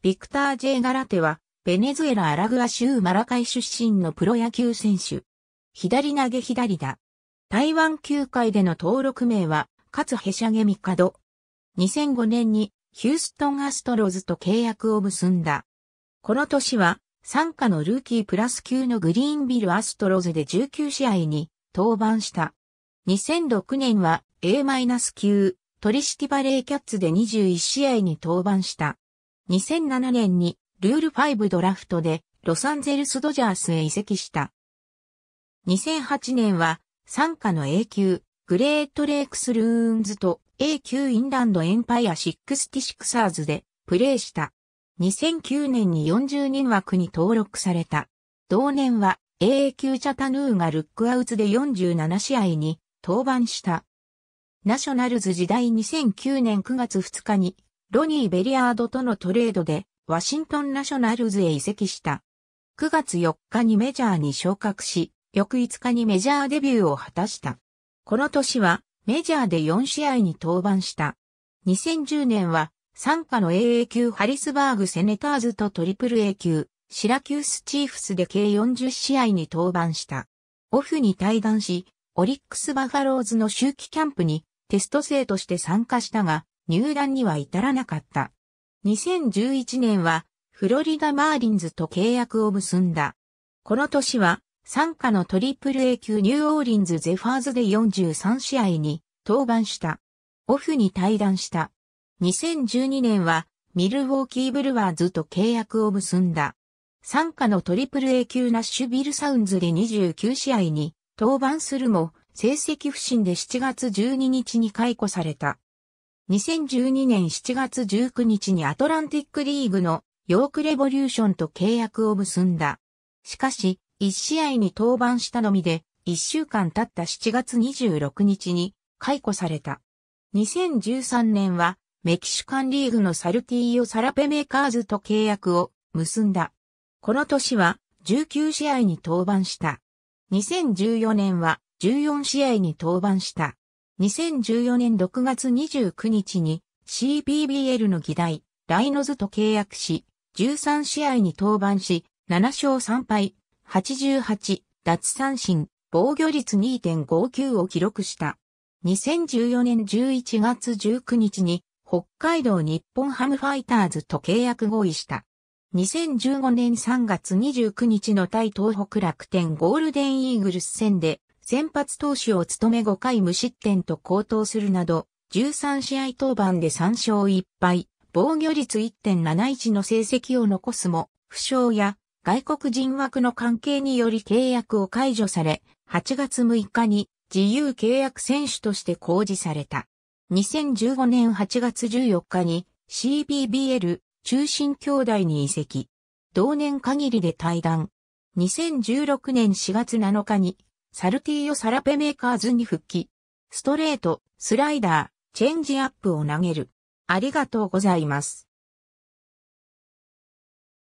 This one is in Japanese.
ビクター・ジェ・ガラテは、ベネズエラ・アラグア州マラカイ出身のプロ野球選手。左投げ左だ。台湾球界での登録名は、かつヘシャゲミカド。2005年にヒューストンアストロズと契約を結んだ。この年は、参加のルーキープラス級のグリーンビルアストロズで19試合に登板した。2006年は A- 級、取引バレーキャッツで21試合に登板した。2007年にルール5ドラフトでロサンゼルスドジャースへ移籍した。2008年は参加の A 級グレートレイクスルーンズと A 級インランドエンパイア66サーズでプレーした。2009年に40人枠に登録された。同年は A 級チャタヌーがルックアウツで47試合に登板した。ナショナルズ時代2009年9月2日にロニー・ベリアードとのトレードで、ワシントンナショナルズへ移籍した。9月4日にメジャーに昇格し、翌5日にメジャーデビューを果たした。この年はメジャーで4試合に登板した。2010年は参加の AA 級ハリスバーグセネターズとトリプル A 級シラキュースチーフスで計40試合に登板した。オフに対談し、オリックスバファローズの周期キャンプにテスト生として参加したが、入団には至らなかった。2011年はフロリダマーリンズと契約を結んだ。この年は参加のトリプル A 級ニューオーリンズゼファーズで43試合に登板した。オフに退団した。2012年はミルウォーキーブルワーズと契約を結んだ。参加のトリプル A 級ナッシュビルサウンズで29試合に登板するも成績不振で7月12日に解雇された。2012年7月19日にアトランティックリーグのヨークレボリューションと契約を結んだ。しかし、1試合に登板したのみで、1週間経った7月26日に解雇された。2013年はメキシカンリーグのサルティーヨ・サラペメーカーズと契約を結んだ。この年は19試合に登板した。2014年は14試合に登板した。2014年6月29日に CBBL の議題、ライノズと契約し、13試合に登板し、7勝3敗、88、奪三振、防御率2.59を記録した。2014年11月19日に北海道日本ハムファイターズと契約合意した。2015年3月29日の対東北楽天ゴールデンイーグルス戦で先発投手を務め5回無失点と高騰するなど、13試合登板で3勝1敗、防御率1.71の成績を残すも、負傷や外国人枠の関係により契約を解除され、8月6日に自由契約選手として公示された。2015年8月14日に CBBL 中心兄弟に移籍。同年限りで退団。2016年4月7日にサルティーヨ・サラペメーカーズに復帰。ストレート、スライダー、チェンジアップを投げる。ありがとうございます。